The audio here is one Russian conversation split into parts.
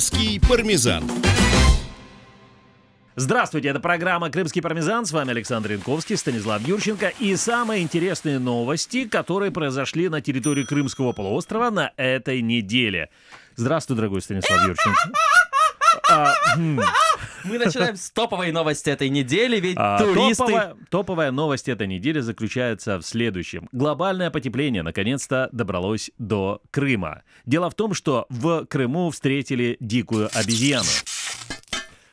«Крымский пармезан». Здравствуйте, это программа «Крымский пармезан». С вами Александр Янковский, Станислав Юрченко. И самые интересные новости, которые произошли на территории Крымского полуострова на этой неделе. Здравствуй, дорогой Станислав Юрченко. А, хм. Мы начинаем с топовой новости этой недели, ведь а, туристы... Топовая, топовая новость этой недели заключается в следующем. Глобальное потепление наконец-то добралось до Крыма. Дело в том, что в Крыму встретили дикую обезьяну.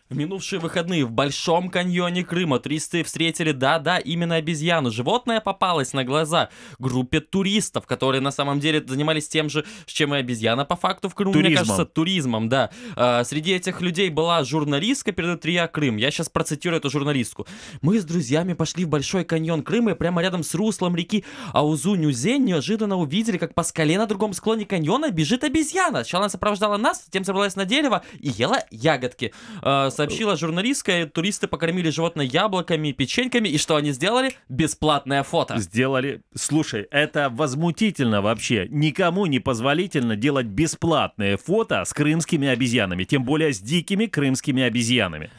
В минувшие выходные в Большом каньоне Крыма туристы встретили, да-да, именно обезьяну. Животное попалось на глаза группе туристов, которые на самом деле занимались тем же, с чем и обезьяна по факту в Крыму, туризмом. мне кажется, туризмом, да. А, среди этих людей была журналистка перед Рия а Крым. Я сейчас процитирую эту журналистку. Мы с друзьями пошли в Большой каньон Крыма и прямо рядом с руслом реки аузу Нюзен. неожиданно увидели, как по скале на другом склоне каньона бежит обезьяна. Сначала она сопровождала нас, затем забралась на дерево и ела ягодки. А, сообщила журналистка, туристы покормили животное яблоками, и печеньками, и что они сделали? Бесплатное фото. Сделали. Слушай, это возмутительно вообще. Никому не позволительно делать бесплатное фото с крымскими обезьянами, тем более с дикими крымскими обезьянами.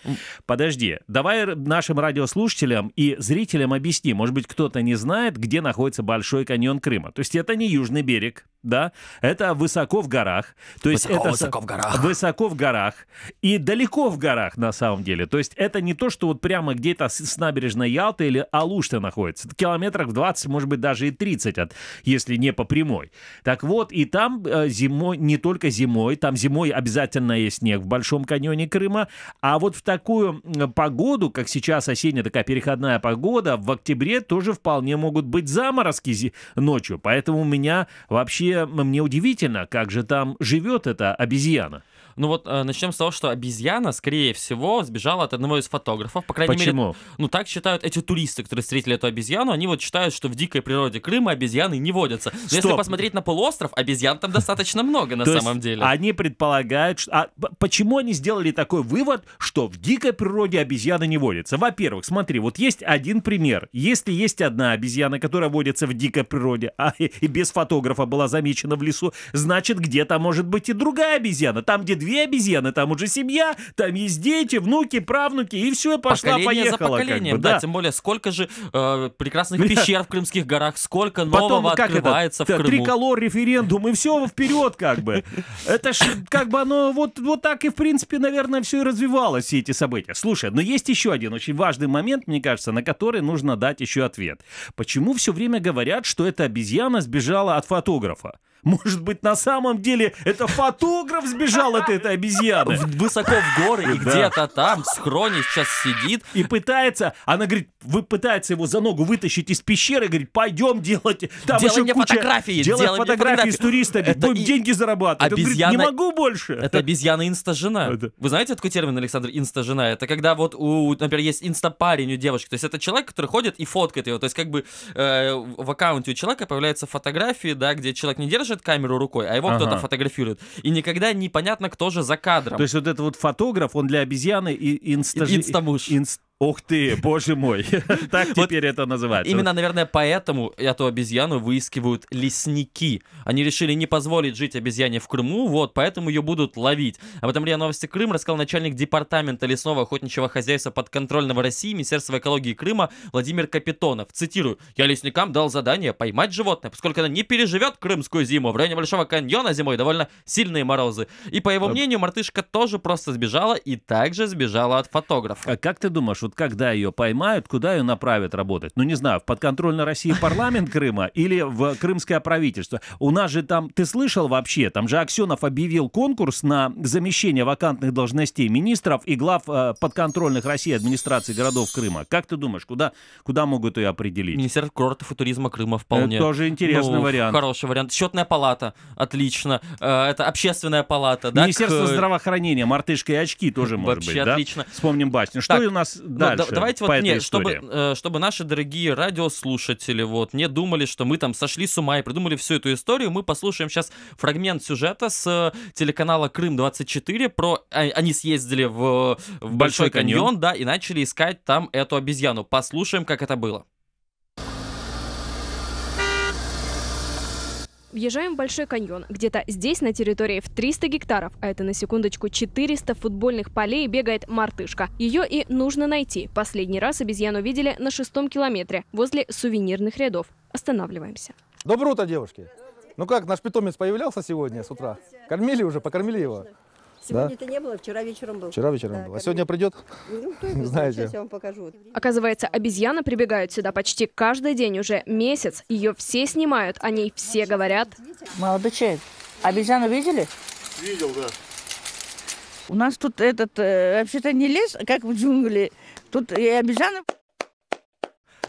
Подожди, давай нашим радиослушателям и зрителям объясни, может быть, кто-то не знает, где находится Большой каньон Крыма. То есть это не южный берег, да, это высоко в горах. То есть высоко, это высоко в горах. Высоко в горах. И далеко в горах, на самом деле. То есть это не то, что вот прямо где-то с, набережной Ялты или Алушты находится. Это километрах 20, может быть, даже и 30, от, если не по прямой. Так вот, и там э, зимой, не только зимой, там зимой обязательно есть снег в Большом каньоне Крыма, а вот в такую погоду, как сейчас осенняя такая переходная погода, в октябре тоже вполне могут быть заморозки ночью. Поэтому у меня вообще мне удивительно, как же там живет эта обезьяна. Ну вот э, начнем с того, что обезьяна, скорее всего, сбежала от одного из фотографов. По крайней Почему? мере, ну так считают эти туристы, которые встретили эту обезьяну. Они вот считают, что в дикой природе Крыма обезьяны не водятся. Но Стоп. если посмотреть на полуостров, обезьян там достаточно много на самом деле. Они предполагают, что... а почему они сделали такой вывод, что в дикой природе обезьяны не водятся? Во-первых, смотри, вот есть один пример. Если есть одна обезьяна, которая водится в дикой природе, а и без фотографа была замечена в лесу, значит где-то может быть и другая обезьяна. Там, где две две обезьяны, там уже семья, там есть дети, внуки, правнуки, и все, пошла, поколение поехала. за поколением, как бы, да. да, тем более, сколько же э, прекрасных пещер в крымских горах, сколько нового Потом, открывается это, в Крыму. Триколор, референдум, и все вперед как бы. Это ж как бы оно вот, вот так и, в принципе, наверное, все и развивалось, все эти события. Слушай, но есть еще один очень важный момент, мне кажется, на который нужно дать еще ответ. Почему все время говорят, что эта обезьяна сбежала от фотографа? Может быть, на самом деле это фотограф сбежал от этой обезьяны. Высоко в горы, и где-то там, в схроне сейчас сидит. И пытается, она говорит, вы пытается его за ногу вытащить из пещеры, говорит, пойдем делать... Там делай еще мне куча... фотографии. Делай, делай фотографии, фотографии с туристами, это будем и... деньги зарабатывать. Обезьяна... говорит, не могу больше. Это обезьяна инстажена. Вы знаете, такой термин, Александр, инстажена? Это когда вот, у, например, есть инстапарень у девочки, То есть это человек, который ходит и фоткает его. То есть как бы э, в аккаунте у человека появляются фотографии, да, где человек не держит держит камеру рукой, а его ага. кто-то фотографирует. И никогда непонятно, кто же за кадром. То есть вот этот вот фотограф, он для обезьяны и инстажи... инстамуж. Инст... Ух ты, боже мой, так теперь это называется. Именно, наверное, поэтому эту обезьяну выискивают лесники. Они решили не позволить жить обезьяне в Крыму, вот, поэтому ее будут ловить. Об этом РИА Новости Крым рассказал начальник департамента лесного охотничьего хозяйства подконтрольного России Министерства экологии Крыма Владимир Капитонов. Цитирую, «Я лесникам дал задание поймать животное, поскольку оно не переживет крымскую зиму. В районе Большого каньона зимой довольно сильные морозы». И, по его мнению, мартышка тоже просто сбежала и также сбежала от фотографа. А как ты думаешь, вот когда ее поймают, куда ее направят работать? Ну, не знаю, в подконтрольной России парламент Крыма или в крымское правительство? У нас же там, ты слышал вообще, там же Аксенов объявил конкурс на замещение вакантных должностей министров и глав э, подконтрольных России администрации городов Крыма. Как ты думаешь, куда, куда могут ее определить? Министерство курортов и туризма Крыма вполне. Это тоже интересный ну, вариант. Хороший вариант. Счетная палата, отлично. Э, это общественная палата. Да, Министерство к... Э, здравоохранения, мартышка и очки тоже может Вообще быть. Отлично. Да? Вспомним башню. Что так, у нас дальше да, давайте вот этой нет, истории. чтобы, э, чтобы наши дорогие радиослушатели вот не думали, что мы там сошли с ума и придумали всю эту историю, мы послушаем сейчас фрагмент сюжета с э, телеканала Крым 24 про а, они съездили в, в Большой, Большой каньон, каньон, да, и начали искать там эту обезьяну. Послушаем, как это было. Въезжаем в Большой каньон. Где-то здесь, на территории в 300 гектаров, а это на секундочку 400 футбольных полей, бегает мартышка. Ее и нужно найти. Последний раз обезьяну видели на шестом километре, возле сувенирных рядов. Останавливаемся. Доброе утро, девушки. Ну как, наш питомец появлялся сегодня с утра? Кормили уже, покормили его? Сегодня-то да? не было, вчера вечером был. Вчера вечером да, был. А сегодня придет? Ну, кто Знаете. Сейчас я вам покажу. Оказывается, обезьяны прибегают сюда почти каждый день, уже месяц. Ее все снимают, о ней все говорят. Молодой человек, обезьяну видели? Видел, да. У нас тут этот, э, вообще-то не лес, а как в джунгли. Тут и обезьяны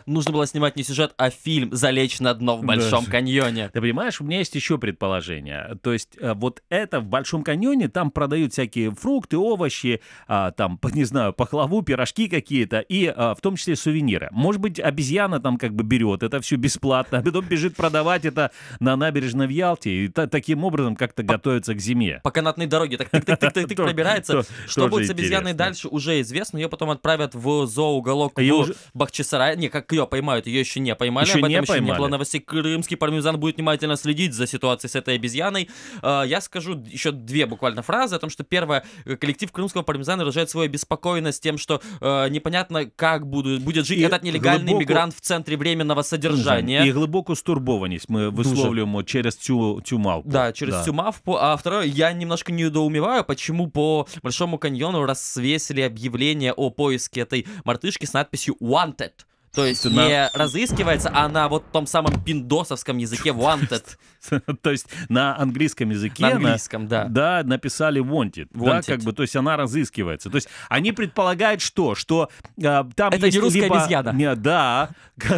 нужно было снимать не сюжет, а фильм «Залечь на дно в Большом да. каньоне». Ты понимаешь, у меня есть еще предположение. То есть э, вот это в Большом каньоне, там продают всякие фрукты, овощи, а, там, не знаю, пахлаву, пирожки какие-то, и а, в том числе сувениры. Может быть, обезьяна там как бы берет это все бесплатно, а потом бежит продавать это на набережной в Ялте, и таким образом как-то готовится к зиме. По канатной дороге так тык-тык-тык-тык пробирается. Что будет с обезьяной дальше, уже известно. Ее потом отправят в зооуголок а в Бахчисарай. Не, как ее поймают, ее еще не поймали. Еще Об этом не еще поймали. не было новостей. Крымский пармезан будет внимательно следить за ситуацией с этой обезьяной. А, я скажу еще две буквально фразы о том, что первое, э, коллектив крымского пармезана выражает свою обеспокоенность тем, что э, непонятно, как будут, будет жить и этот нелегальный глибоко... мигрант в центре временного содержания. И глибоко стурбованість ми висловлюємо через тю цю мавпу. Да, через да. цю мавпу. А второе, я немножко недоумеваю, почему по Большому каньону развесили объявление о поиске этой мартышки с надписью «Wanted». То есть не разыскивается, а на вот том самом пиндосовском языке wanted. То есть на английском языке. На английском, да. Да, написали wanted. Да, как бы, то есть она разыскивается. То есть они предполагают что? Что а, там Это не русская обезьяна. Нет, да.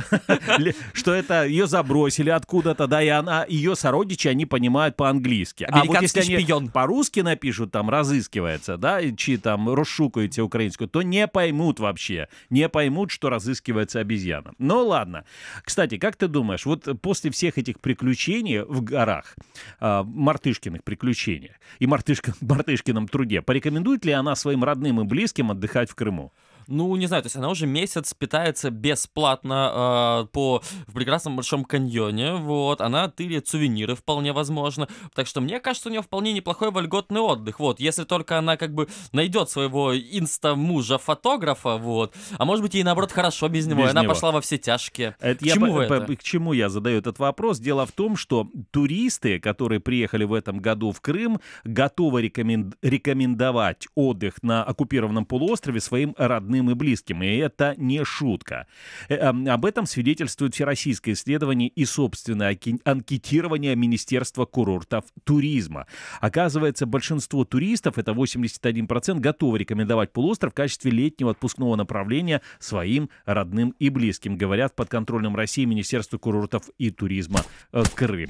Что это ее забросили откуда-то, да, и она, ее сородичи, они понимают по-английски. А вот если они по-русски напишут, там, разыскивается, да, и чьи там, расшукаете украинскую, то не поймут вообще. Не поймут, что разыскивается обезьяна. Но ладно. Кстати, как ты думаешь, вот после всех этих приключений в горах, а, Мартышкиных приключений и мартышка, Мартышкином труде, порекомендует ли она своим родным и близким отдыхать в Крыму? Ну, не знаю, то есть она уже месяц питается бесплатно э, по в прекрасном большом каньоне. Вот, она тырит сувениры вполне возможно. Так что мне кажется, у нее вполне неплохой вольготный отдых. Вот, если только она как бы найдет своего инста-мужа фотографа, вот. А может быть, ей наоборот хорошо без него, без она него. пошла во все тяжкие. Это к я чему по- это? По- к чему я задаю этот вопрос? Дело в том, что туристы, которые приехали в этом году в Крым, готовы рекомен- рекомендовать отдых на оккупированном полуострове своим родным родным и близким. И это не шутка. Э, эм, об этом свидетельствует всероссийское исследование и собственное анкетирование Министерства курортов туризма. Оказывается, большинство туристов, это 81%, готовы рекомендовать полуостров в качестве летнего отпускного направления своим родным и близким, говорят в подконтрольном России Министерству курортов и туризма э, Крыма.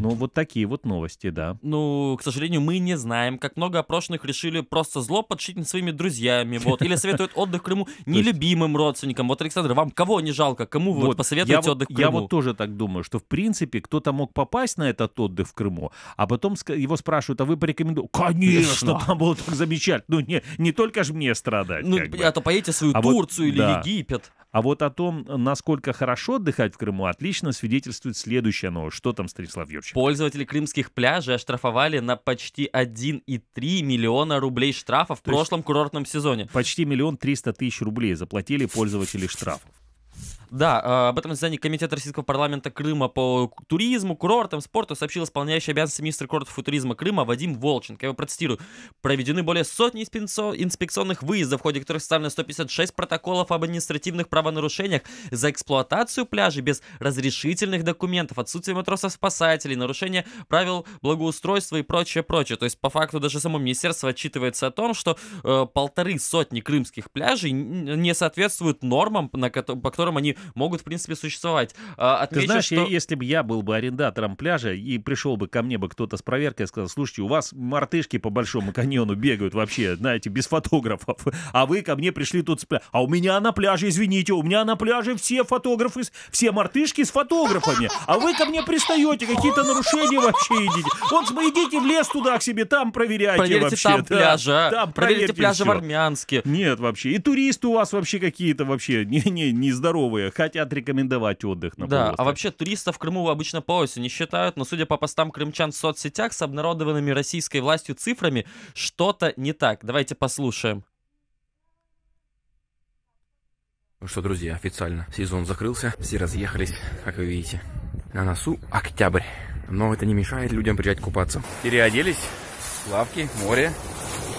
Ну, вот такие вот новости, да. Ну, к сожалению, мы не знаем, как много опрошенных решили просто зло подшить над своими друзьями, вот, или советуют отдых в Крыму нелюбимым родственникам. Вот, Александр, вам кого не жалко, кому вы вот, посоветуете я, отдых в Крыму? Я вот тоже так думаю, что, в принципе, кто-то мог попасть на этот отдых в Крыму, а потом его спрашивают, а вы порекомендуете? Конечно, там было так замечательно. Ну, не, не только же мне страдать. Ну, а то поедете свою а Турцию вот, или да. Египет. А вот о том, насколько хорошо отдыхать в Крыму, отлично свидетельствует следующее новость. Что там, Станислав Юрьевич? Красавчик. Пользователи крымских пляжей оштрафовали на почти 1,3 миллиона рублей штрафов в прошлом курортном сезоне. Почти миллион триста тысяч рублей заплатили пользователи штрафов. Да, э, об этом заседании Комитета Российского парламента Крыма по туризму, курортам, спорту сообщил исполняющий обязанности министра курортов и туризма Крыма Вадим Волченко. Я его процитирую. Проведены более сотни инспекционных выездов, в ходе которых составлено 156 протоколов об административных правонарушениях за эксплуатацию пляжей без разрешительных документов, отсутствие матросов-спасателей, нарушение правил благоустройства и прочее, прочее. То есть, по факту, даже само министерство отчитывается о том, что э, полторы сотни крымских пляжей не соответствуют нормам, на, по которым они могут, в принципе, существовать. А, отмечу, Ты знаешь, что... я, если бы я был бы арендатором пляжа и пришел бы ко мне бы кто-то с проверкой и сказал, слушайте, у вас мартышки по Большому каньону бегают вообще, знаете, без фотографов, а вы ко мне пришли тут с пля... А у меня на пляже, извините, у меня на пляже все фотографы, все мартышки с фотографами, а вы ко мне пристаете, какие-то нарушения вообще идите. Вот идите в лес туда к себе, там проверяйте проверьте вообще. там да, пляжа, там проверьте, проверьте пляжи все. в Армянске. Нет вообще, и туристы у вас вообще какие-то вообще не, не, нездоровые хотят рекомендовать отдых на Да, а вообще туристов в Крыму обычно по оси не считают, но судя по постам крымчан в соцсетях с обнародованными российской властью цифрами, что-то не так. Давайте послушаем. Ну что, друзья, официально сезон закрылся, все разъехались, как вы видите. На носу октябрь, но это не мешает людям приезжать купаться. Переоделись, лавки, море,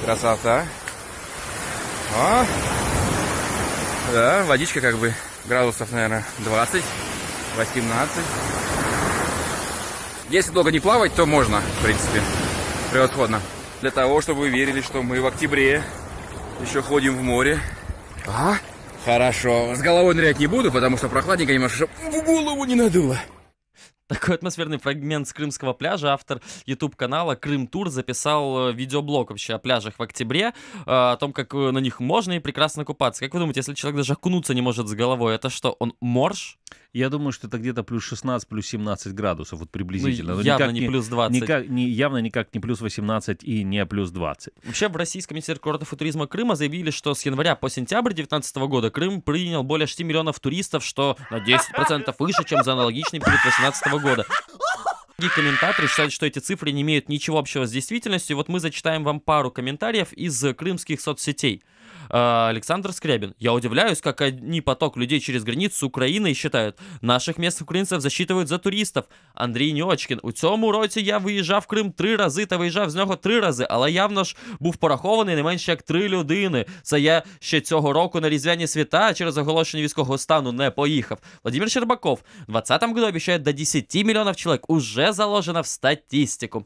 красота. А? Да, водичка как бы градусов, наверное, 20, 18. Если долго не плавать, то можно, в принципе, превосходно. Для того, чтобы вы верили, что мы в октябре еще ходим в море. А? Хорошо. С головой нырять не буду, потому что прохладненько немножко, чтобы в голову не надуло. Такой атмосферный фрагмент с крымского пляжа автор YouTube-канала Крым Тур записал э, видеоблог вообще о пляжах в октябре, э, о том, как э, на них можно и прекрасно купаться. Как вы думаете, если человек даже окунуться не может с головой, это что, он морж? Я думаю, что это где-то плюс 16, плюс 17 градусов, вот приблизительно. Ну, явно не, не плюс 20. Никак, не, явно никак не плюс 18 и не плюс 20. Вообще в Российском министерстве курортов и туризма Крыма заявили, что с января по сентябрь 2019 года Крым принял более 6 миллионов туристов, что на 10% выше, чем за аналогичный период 2018 года. Многие комментаторы считают, что эти цифры не имеют ничего общего с действительностью. Вот мы зачитаем вам пару комментариев из крымских соцсетей. Э, Александр Скрябин. Я удивляюсь, как одни поток людей через границу с Украиной считают. Наших местных украинцев засчитывают за туристов. Андрій Ньочкін. У цьому році я виїжджав в Крим три рази та виїжджав з нього три рази, але явно ж був порахований не менше як три людини. Це я ще цього року на різдвяні свята через оголошення військового стану не поїхав. Владимир Щербаков в 2020 году обещает до 10 мільйонів чоловік. Уже заложено в статистику.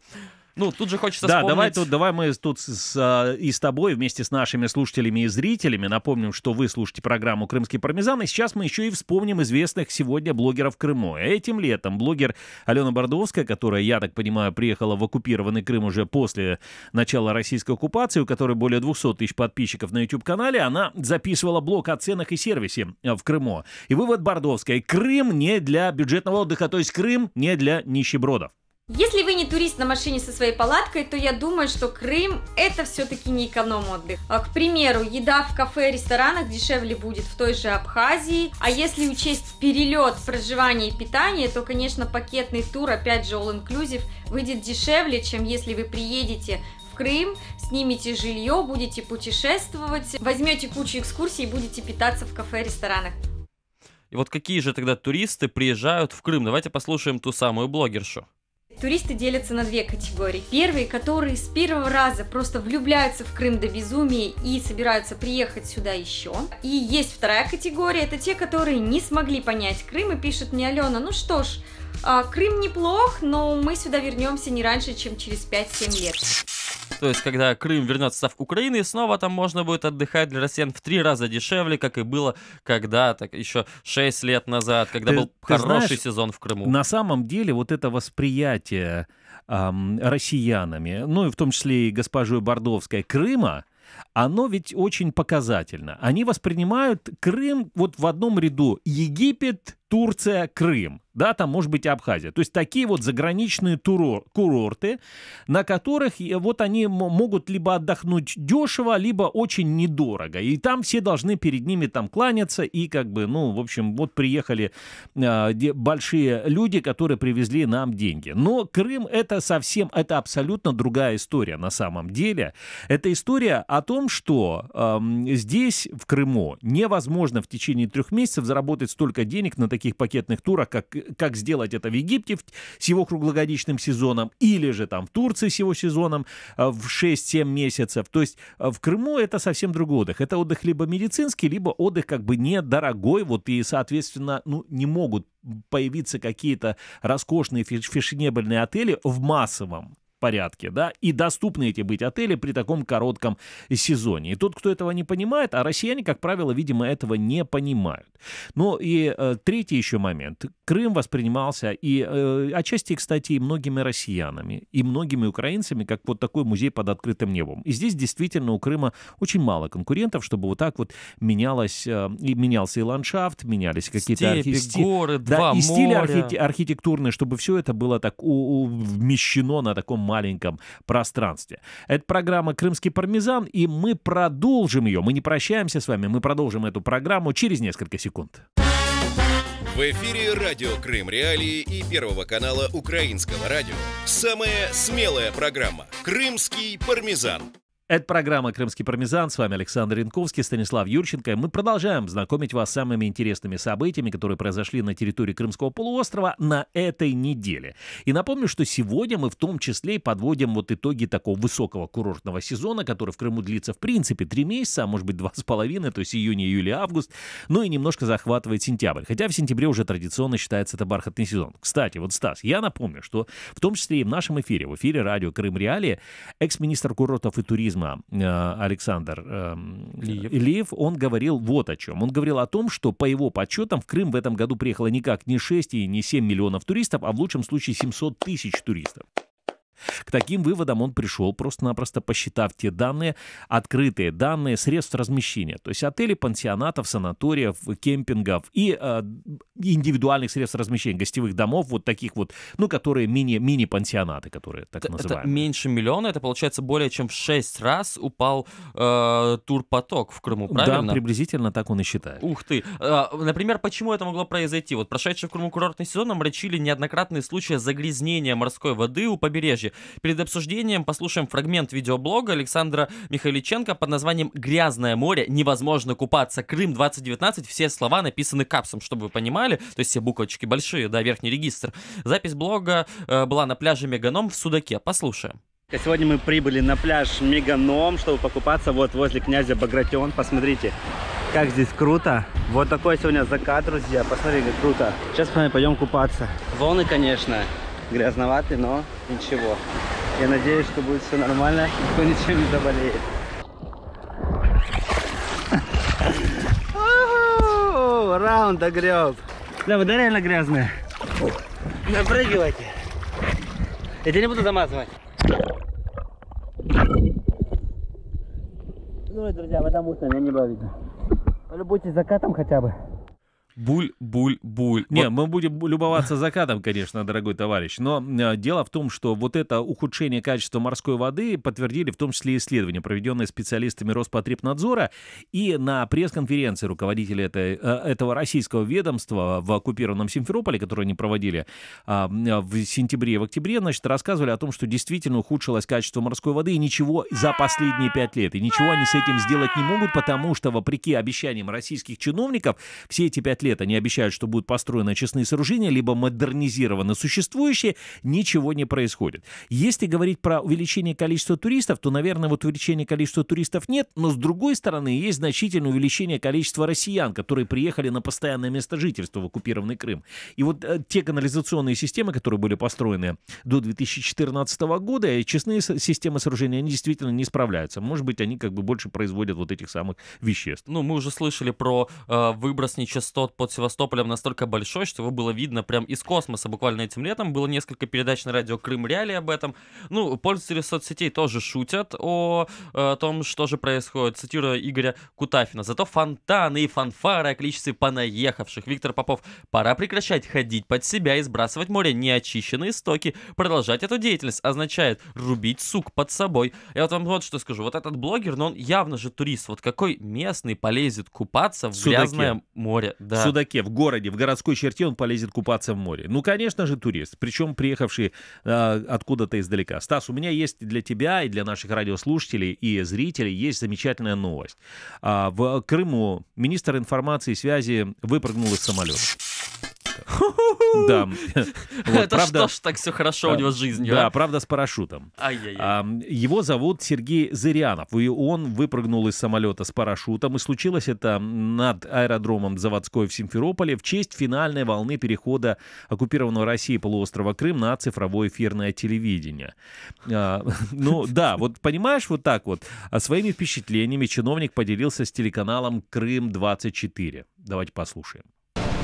Ну, тут же хочется да, вспомнить... давай, тут, давай мы тут с, а, и с тобой вместе с нашими слушателями и зрителями напомним, что вы слушаете программу «Крымский пармезан», и сейчас мы еще и вспомним известных сегодня блогеров Крыма. Этим летом блогер Алена Бордовская, которая, я так понимаю, приехала в оккупированный Крым уже после начала российской оккупации, у которой более 200 тысяч подписчиков на YouTube-канале, она записывала блог о ценах и сервисе э, в Крыму. И вывод Бордовской – Крым не для бюджетного отдыха, то есть Крым не для нищебродов. Если вы не турист на машине со своей палаткой, то я думаю, что Крым это все-таки не эконом-отдых. А, к примеру, еда в кафе и ресторанах дешевле будет в той же Абхазии, а если учесть перелет, проживание и питание, то, конечно, пакетный тур, опять же, all-inclusive, выйдет дешевле, чем если вы приедете в Крым, снимете жилье, будете путешествовать, возьмете кучу экскурсий и будете питаться в кафе и ресторанах. И вот какие же тогда туристы приезжают в Крым? Давайте послушаем ту самую блогершу. Туристы делятся на две категории. Первые, которые с первого раза просто влюбляются в Крым до безумия и собираются приехать сюда еще. И есть вторая категория, это те, которые не смогли понять Крым и пишут мне, Алена, ну что ж, а, Крым неплох, но мы сюда вернемся не раньше, чем через 5-7 лет. То есть, когда Крым вернется в Украину и снова там можно будет отдыхать для россиян в три раза дешевле, как и было когда-то, еще шесть лет назад, когда ты, был ты хороший знаешь, сезон в Крыму. На самом деле, вот это восприятие эм, россиянами, ну и в том числе и госпожой Бордовской, Крыма, оно ведь очень показательно. Они воспринимают Крым вот в одном ряду. Египет, Турция, Крым, да, там может быть и Абхазия. То есть такие вот заграничные турор, курорты, на которых э, вот они могут либо отдохнуть дешево, либо очень недорого. И там все должны перед ними там кланяться и как бы, ну, в общем, вот приехали э, большие люди, которые привезли нам деньги. Но Крым это совсем, это абсолютно другая история на самом деле. Это история о том, что э, здесь, в Крыму, невозможно в течение трех месяцев заработать столько денег на таких пакетных турах, как, как сделать это в Египте с его круглогодичным сезоном, или же там в Турции с его сезоном э, в 6-7 месяцев. То есть э, в Крыму это совсем другой отдых. Это отдых либо медицинский, либо отдых как бы недорогой, вот и, соответственно, ну, не могут появиться какие-то роскошные фешенебельные отели в массовом порядке, да, и доступны эти быть отели при таком коротком сезоне. И тот, кто этого не понимает, а россияне, как правило, видимо, этого не понимают. Ну и э, третий еще момент. Крым воспринимался и э, отчасти, кстати, и многими россиянами, и многими украинцами, как вот такой музей под открытым небом. И здесь действительно у Крыма очень мало конкурентов, чтобы вот так вот менялось, э, и менялся и ландшафт, менялись какие-то архи... горы, да, и моря. стили архи... архитектурные, чтобы все это было так у... у... на таком маленьком пространстве. Это программа «Крымский пармезан», и мы продолжим ее. Мы не прощаемся с вами, мы продолжим эту программу через несколько секунд. В эфире радио «Крым Реалии» и Первого канала Украинского радио. Самая смелая программа «Крымский пармезан». Это программа «Крымский пармезан». С вами Александр Янковский, Станислав Юрченко. Мы продолжаем знакомить вас с самыми интересными событиями, которые произошли на территории Крымского полуострова на этой неделе. И напомню, что сегодня мы в том числе и подводим вот итоги такого высокого курортного сезона, который в Крыму длится в принципе три месяца, а может быть два с половиной, то есть июнь, июль август, ну и немножко захватывает сентябрь. Хотя в сентябре уже традиционно считается это бархатный сезон. Кстати, вот, Стас, я напомню, что в том числе и в нашем эфире, в эфире радио «Крым Реалии», экс-министр курортов и туризма туризма э, Александр э, Ильев. Ильев, он говорил вот о чем. Он говорил о том, что по его подсчетам в Крым в этом году приехало никак не 6 и не 7 миллионов туристов, а в лучшем случае 700 тысяч туристов. К таким выводам он пришел, просто-напросто посчитав те данные, открытые данные средств размещения, то есть отелей, пансионатов, санаториев, кемпингов и э, индивидуальных средств размещения, гостевых домов, вот таких вот, ну, которые мини, мини-пансионаты, которые так это, Это меньше миллиона, это получается более чем в 6 раз упал э, турпоток в Крыму, правильно? Да, приблизительно так он и считает. Ух ты! Э, например, почему это могло произойти? Вот прошедший в Крыму курортный сезон нам неоднократные случаи загрязнения морской воды у побережья позже. Перед обсуждением послушаем фрагмент видеоблога Александра Михайличенко под названием «Грязное море. Невозможно купаться. Крым 2019». Все слова написаны капсом, чтобы вы понимали. То есть все буквочки большие, да, верхний регистр. Запись блога э, была на пляже Меганом в Судаке. Послушаем. Сегодня мы прибыли на пляж Меганом, чтобы покупаться вот возле князя Багратион. Посмотрите, как здесь круто. Вот такой сегодня закат, друзья. Посмотрите, как круто. Сейчас мы пойдем купаться. Волны, конечно, грязноватый, но ничего. Я надеюсь, что будет все нормально, никто ничем не заболеет. Раунд огреб. Да, вода реально грязная. Напрыгивайте. Я тебя не буду замазывать. Ну, друзья, вода мутная, меня не было видно. Полюбуйтесь закатом хотя бы. Буль, буль, буль. Не, вот. мы будем любоваться закатом, конечно, дорогой товарищ. Но э, дело в том, что вот это ухудшение качества морской воды подтвердили в том числе исследования, проведенные специалистами Роспотребнадзора. И на пресс-конференции руководителя этой, э, этого российского ведомства в оккупированном Симферополе, которую они проводили э, в сентябре и в октябре, значит, рассказывали о том, что действительно ухудшилось качество морской воды и ничего за последние пять лет. И ничего они с этим сделать не могут, потому что, вопреки обещаниям российских чиновников, все эти пять лет лет они обещают, что будут построены очистные сооружения, либо модернизированы существующие, ничего не происходит. Если говорить про увеличение количества туристов, то, наверное, вот увеличения количества туристов нет, но с другой стороны есть значительное увеличение количества россиян, которые приехали на постоянное место жительства в оккупированный Крым. И вот э, те канализационные системы, которые были построены до 2014 года, и честные системы сооружения, они действительно не справляются. Может быть, они как бы больше производят вот этих самых веществ. Ну, мы уже слышали про э, выброс нечистот под Севастополем настолько большой, что его было видно прям из космоса буквально этим летом. Было несколько передач на радио Крым Реали об этом. Ну, пользователи соцсетей тоже шутят о, о э, том, что же происходит, цитируя Игоря Кутафина. Зато фонтаны и фанфары о количестве понаехавших. Виктор Попов, пора прекращать ходить под себя и сбрасывать море неочищенные стоки. Продолжать эту деятельность означает рубить сук под собой. Я вот вам вот что скажу. Вот этот блогер, но он явно же турист. Вот какой местный полезет купаться в Судаки. грязное море? Да. Судаке, в городе, в городской черте он полезет купаться в море. Ну, конечно же, турист, причем приехавший э, откуда-то издалека. Стас, у меня есть для тебя и для наших радиослушателей и зрителей есть замечательная новость. А, в Крыму министр информации и связи выпрыгнул из самолета. Да. Это что ж так все хорошо у э, него с жизнью? Да, а? правда, с парашютом. А, его зовут Сергей Зырянов, и он выпрыгнул из самолета с парашютом, и случилось это над аэродромом заводской в Симферополе в честь финальной волны перехода оккупированного России полуострова Крым на цифровое эфирное телевидение. А, ну, да, вот понимаешь, вот так вот, своими впечатлениями чиновник поделился с телеканалом «Крым-24». Давайте послушаем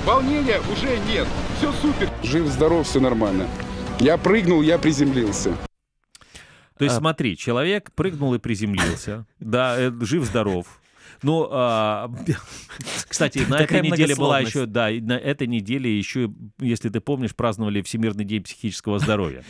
волнения уже нет. Все супер. Жив-здоров, все нормально. Я прыгнул, я приземлился. То есть а. смотри, человек прыгнул и приземлился. Да, э, жив-здоров. Ну, а, кстати, на этой неделе была еще, да, на этой неделе еще, если ты помнишь, праздновали Всемирный день психического здоровья.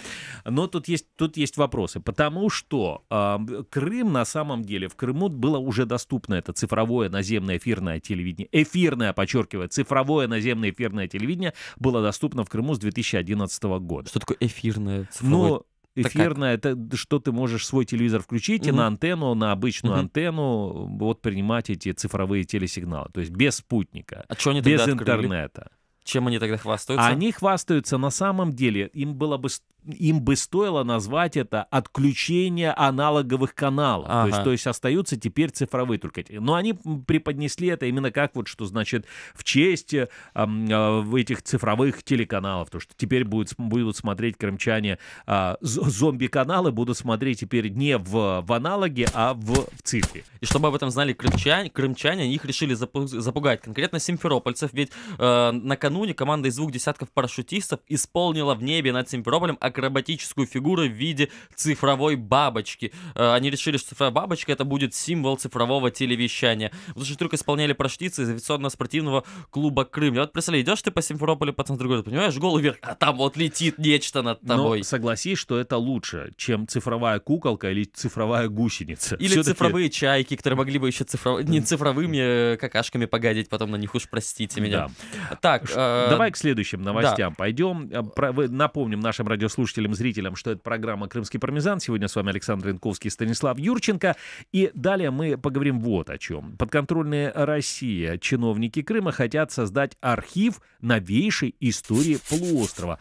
Но тут есть, тут есть вопросы, потому что а, Крым на самом деле, в Крыму было уже доступно это цифровое наземное эфирное телевидение, эфирное, подчеркиваю, цифровое наземное эфирное телевидение было доступно в Крыму с 2011 года. Что такое эфирное ну, цифровое? Ну, эфирное, это что ты можешь свой телевизор включить угу. и на антенну, на обычную угу. антенну вот принимать эти цифровые телесигналы. То есть без спутника, а что они без интернета. Чем они тогда хвастаются? Они хвастаются на самом деле. Им было бы им бы стоило назвать это отключение аналоговых каналов. Ага. То, есть, то есть остаются теперь цифровые только. Но они преподнесли это именно как вот, что значит в честь э, э, этих цифровых телеканалов. То, что теперь будет, будут смотреть крымчане э, зомби-каналы, будут смотреть теперь не в, в аналоге, а в, в цифре. И чтобы об этом знали крымчане, крымчане, их решили запугать конкретно симферопольцев. Ведь э, накануне команда из двух десятков парашютистов исполнила в небе над Симферополем акробатическую фигуру в виде цифровой бабочки. Э, они решили, что цифровая бабочка это будет символ цифрового телевещания. Потому же трюк исполняли проштицы из авиационно-спортивного клуба Крым. Вот представляешь, идешь ты по Симферополю по центру города, понимаешь, голову вверх, а там вот летит нечто над тобой. Но согласись, что это лучше, чем цифровая куколка или цифровая гусеница. Или Все-таки... цифровые чайки, которые могли бы еще цифров... не цифровыми э, какашками погадить, потом на них уж простите меня. Да. Так, э... давай к следующим новостям да. пойдем. Э, напомним нашим радиослушателям, слушателям, зрителям, что это программа «Крымский пармезан». Сегодня с вами Александр Янковский и Станислав Юрченко. И далее мы поговорим вот о чем. Подконтрольная Россия чиновники Крыма хотят создать архив новейшей истории полуострова.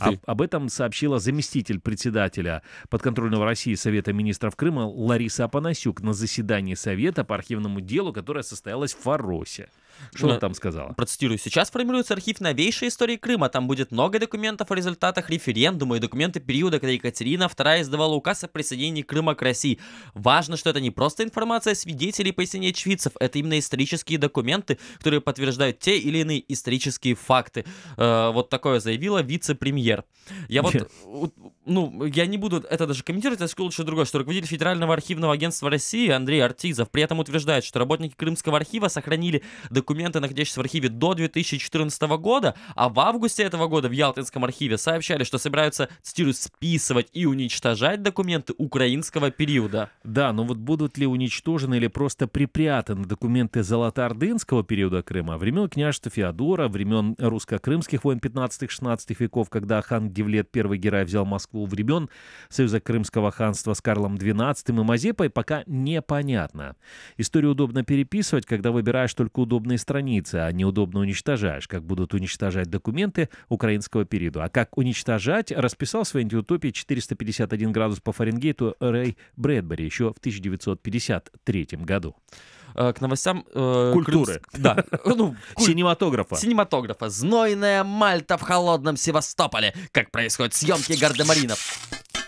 Об, об этом сообщила заместитель председателя подконтрольного России Совета министров Крыма Лариса Апанасюк на заседании Совета по архивному делу, которое состоялось в Фаросе. Что она там сказала? Процитирую. Сейчас формируется архив новейшей истории Крыма. Там будет много документов о результатах референдума и документы периода, когда Екатерина II издавала указ о присоединении Крыма к России. Важно, что это не просто информация свидетелей пояснения очевидцев, это именно исторические документы, которые подтверждают те или иные исторические факты. Э, вот такое заявила вице-премьер. Я вот ну, я не буду это даже комментировать, я скажу лучше другое, что руководитель Федерального архивного агентства России Андрей Артизов при этом утверждает, что работники Крымского архива сохранили документы, находящиеся в архиве до 2014 года, а в августе этого года в Ялтинском архиве сообщали, что собираются, цитирую, списывать и уничтожать документы украинского периода. Да, но вот будут ли уничтожены или просто припрятаны документы золотоордынского периода Крыма, времен княжества Феодора, времен русско-крымских войн 15-16 веков, когда хан Гевлет первый герой, взял Москву, Москву времен Союза Крымского ханства с Карлом XII и Мазепой, пока непонятно. Историю удобно переписывать, когда выбираешь только удобные страницы, а неудобно уничтожаешь, как будут уничтожать документы украинского периода. А как уничтожать, расписал в своей антиутопии 451 градус по Фаренгейту Рэй Брэдбери еще в 1953 году. Э, к новостям... Э, Культуры. Крымск... Да. Ну, куль... Синематографа. Синематографа. Знойная Мальта в холодном Севастополе. Как происходят съемки гардемаринов.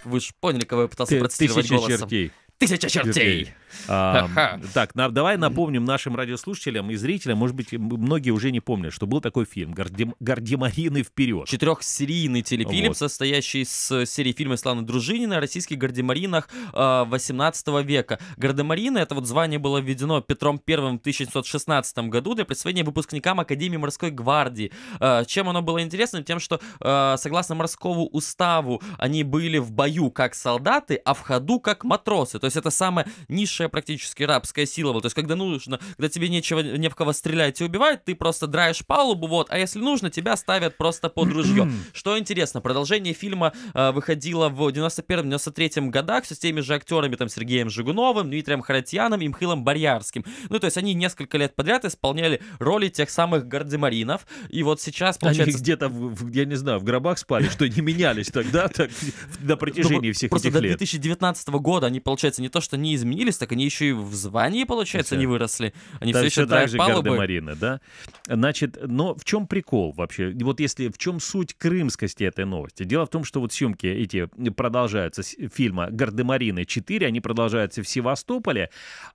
Вы же поняли, кого я пытался Ты, процитировать голосом. Чертей. Тысяча чертей! так, давай напомним нашим радиослушателям и зрителям, может быть, многие уже не помнят, что был такой фильм «Гардемарины вперед». Четырехсерийный телефильм, состоящий из э, серии фильмов Славы Дружинина на российских гардемаринах э, 18 века. Гардемарины — это вот звание было введено Петром I в 1716 году для присвоения выпускникам Академии морской гвардии. Э, чем оно было интересно? Тем, что э, согласно морскому уставу они были в бою как солдаты, а в ходу как матросы. То есть есть это самая низшая практически рабская сила То есть когда нужно, когда тебе нечего, не в кого стрелять и убивать, ты просто драешь палубу, вот, а если нужно, тебя ставят просто под ружье. Что интересно, продолжение фильма э, выходило в 91-93 годах с теми же актерами, там, Сергеем Жигуновым, Дмитрием Харатьяном и Мхилом Барьярским. Ну, то есть они несколько лет подряд исполняли роли тех самых гардемаринов, и вот сейчас, получается... Они где-то, в, я не знаю, в гробах спали, что не менялись тогда так, на ну, протяжении всех этих лет. Просто до 2019 года они, получается, получается, не то, что не изменились, так они еще и в звании, получается, не выросли. Они да, все, еще так же гардемарины, да? Значит, но в чем прикол вообще? Вот если, в чем суть крымскости этой новости? Дело в том, что вот съемки эти продолжаются, фильма «Гардемарины 4», они продолжаются в Севастополе,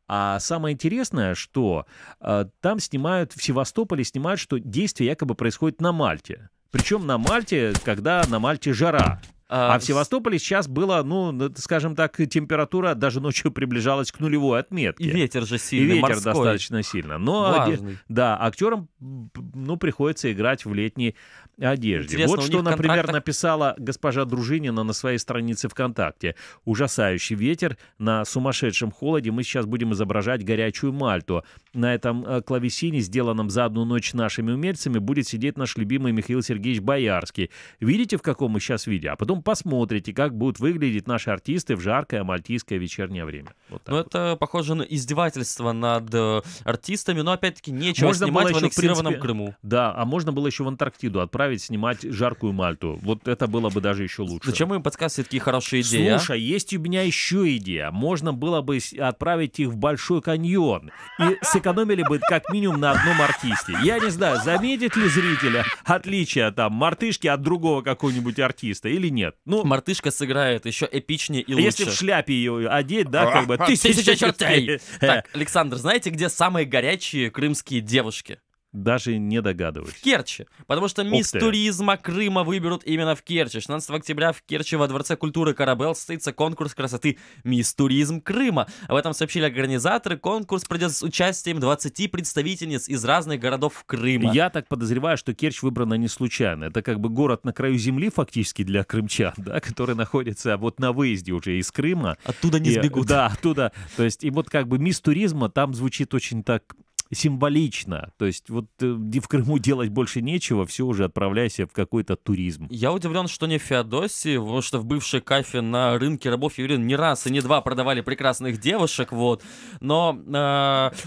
а самое интересное, что э, там снимают, в Севастополе снимают, что действие якобы происходит на Мальте. Причем на Мальте, когда на Мальте жара. А, а в э, Севастополе сейчас было, ну, скажем так, температура даже ночью приближалась к нулевой отметке. И ветер же сильный, И ветер морской. достаточно сильно. Но, Важный. да, актерам, ну, приходится играть в летней одежде. Интересно, вот что, например, контрактах... написала госпожа Дружинина на своей странице ВКонтакте. Ужасающий ветер на сумасшедшем холоде. Мы сейчас будем изображать горячую Мальту. На этом э, клавесине, сделанном за одну ночь нашими умельцами, будет сидеть наш любимый Михаил Сергеевич Боярский. Видите, в каком мы сейчас виде? А потом посмотрите, как будут выглядеть наши артисты в жаркое мальтийское вечернее время. Вот ну, вот. это похоже на издевательство над э, артистами, но опять-таки нечего можно снимать было в аннексированном принципе, Крыму. Да, а можно было еще в Антарктиду отправить снимать жаркую Мальту. Вот это было бы даже еще лучше. Зачем им подсказки такие хорошие идеи? А? Слушай, а? есть у меня еще идея. Можно было бы отправить их в Большой каньон и сэкономили бы как минимум на одном артисте. Я не знаю, заметит ли зрителя отличие там мартышки от другого какого-нибудь артиста или нет нет. Ну, Мартышка сыграет еще эпичнее и а лучше. Если в шляпе ее одеть, да, как бы тысяча чертей. Так, Александр, знаете, где самые горячие крымские девушки? Даже не догадываюсь. В Керчи. Потому что мисс туризма Крыма выберут именно в Керчи. 16 октября в Керчи во Дворце культуры Карабел состоится конкурс красоты «Мисс Туризм Крыма». Об этом сообщили организаторы. Конкурс пройдет с участием 20 представительниц из разных городов Крыма. Я так подозреваю, что Керчь выбрана не случайно. Это как бы город на краю земли фактически для крымчан, да, который находится вот на выезде уже из Крыма. Оттуда не и, сбегут. Да, оттуда. То есть, и вот как бы «Мисс Туризма» там звучит очень так символично. То есть вот э, в Крыму делать больше нечего, все уже отправляйся в какой-то туризм. Я удивлен, что не в Феодосии, потому что в бывшей кафе на рынке рабов Юрин не раз и не два продавали прекрасных девушек, вот. Но э,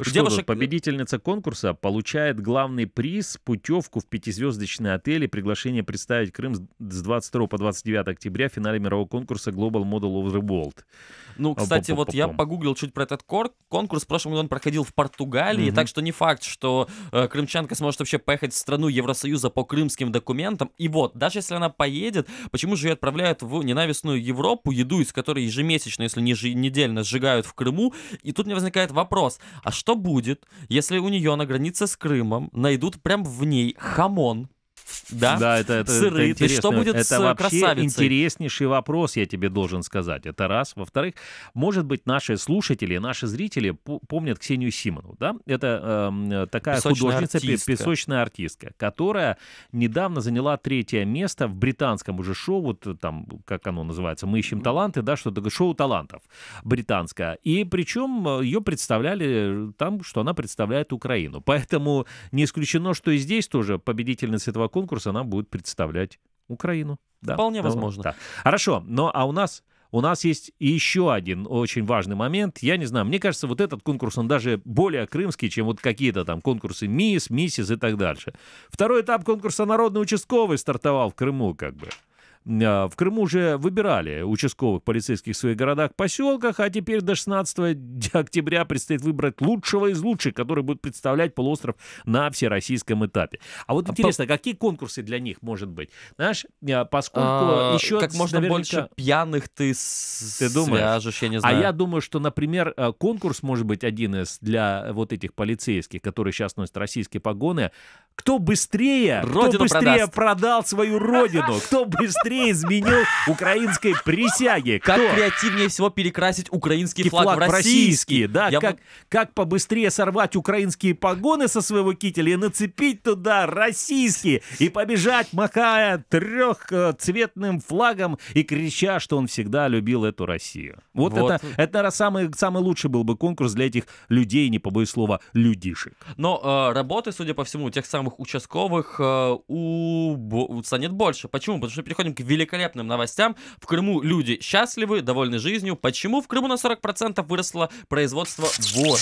что девушек... Тут, э, победительница конкурса получает главный приз, путевку в пятизвездочный отель и приглашение представить Крым с 22 по 29 октября в финале мирового конкурса Global Model of the World. Ну, а, кстати, вот я погуглил чуть про этот кор конкурс. В прошлом году он проходил в Португалии, угу. так что не факт, что э, крымчанка сможет вообще поехать в страну Евросоюза по крымским документам. И вот, даже если она поедет, почему же ее отправляют в ненавистную Европу, еду из которой ежемесячно, если не еженедельно, сжигают в Крыму? И тут мне возникает вопрос, а что будет, если у нее на границе с Крымом найдут прям в ней хамон, да, да это, это, сыры, это интересно. что будет это с вообще красавицей? интереснейший вопрос, я тебе должен сказать. Это раз. Во-вторых, может быть, наши слушатели, наши зрители помнят Ксению Симонову, да? Это э, такая песочная художница, артистка. песочная артистка, которая недавно заняла третье место в британском уже шоу, вот э, там, как оно называется, «Мы ищем таланты», да, что то шоу талантов британское. И причем э, ее представляли э, там, что она представляет Украину. Поэтому не исключено, что и здесь тоже победительница этого конкурс она будет представлять Украину. Да, Вполне ну, возможно. Да. Хорошо, но ну, а у нас у нас есть еще один очень важный момент. Я не знаю, мне кажется, вот этот конкурс, он даже более крымский, чем вот какие-то там конкурсы мисс, миссис и так дальше. Второй этап конкурса «Народный участковый» стартовал в Крыму как бы. А, в Крыму уже выбирали участковых полицейских в своих городах, поселках, а теперь до 16 октября предстоит выбрать лучшего из лучших, который будет представлять полуостров на всероссийском этапе. А вот а интересно, какие конкурсы для них может быть? Знаешь, а, поскольку а, еще... Как можно больше пьяных ты, ты думаешь? свяжешь, я не знаю. А я думаю, что, например, э, конкурс может быть один из для вот этих полицейских, которые сейчас носят российские погоны. Кто быстрее, родину кто быстрее продаст. продал свою родину, кто быстрее быстрее изменил украинской присяге. Кто? Как креативнее всего перекрасить украинский флаг, флаг в российский. российский да, Я как, бы... как побыстрее сорвать украинские погоны со своего кителя и нацепить туда российские и побежать, махая трехцветным флагом и крича, что он всегда любил эту Россию. Вот, вот. это, это, наверное, самый, самый лучший был бы конкурс для этих людей, не побоюсь слова, людишек. Но э, работы, судя по всему, у тех самых участковых э, у станет больше. Почему? Потому что переходим к великолепным новостям. В Крыму люди счастливы, довольны жизнью. Почему в Крыму на 40% выросло производство вор?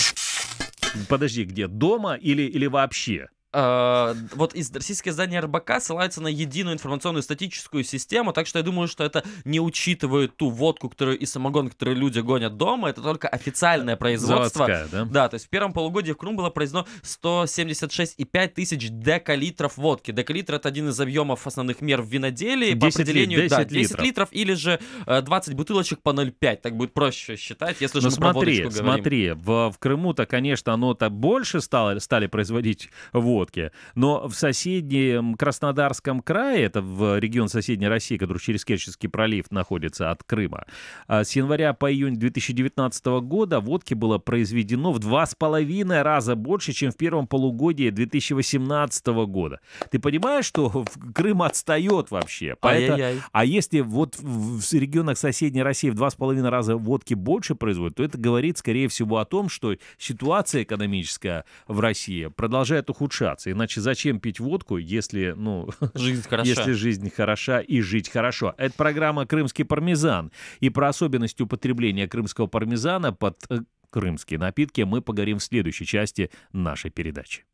Подожди, где? Дома или, или вообще? А, вот из российского издание РБК ссылается на единую информационную статическую систему, так что я думаю, что это не учитывает ту водку, которую и самогон, который люди гонят дома, это только официальное э, производство. Заводская, да? да, то есть в первом полугодии в Крым было произведено 176,5 тысяч декалитров водки. Декалитр это один из объемов основных мер в виноделии по определению. 10, да, 10 литров. литров или же 20 э, бутылочек по 0,5, так будет проще считать, если же мы смотри, про смотри, говорим. Смотри, в, в Крыму-то, конечно, оно-то больше стало, стали производить водку, водки. Но в соседнем Краснодарском крае, это в регион соседней России, который через Керченский пролив находится от Крыма, а, с января по июнь 2019 года водки было произведено в два с половиной раза больше, чем в первом полугодии 2018 года. Ты понимаешь, что Крым отстает вообще? Поэтому, а если вот в регионах соседней России в два с половиной раза водки больше производят, то это говорит, скорее всего, о том, что ситуация экономическая в России продолжает ухудшаться стараться. Иначе зачем пить водку, если, ну, жизнь хороша. если жизнь хороша и жить хорошо? Это программа «Крымский пармезан». И про особенности употребления крымского пармезана под э, крымские напитки мы поговорим в следующей части нашей передачи.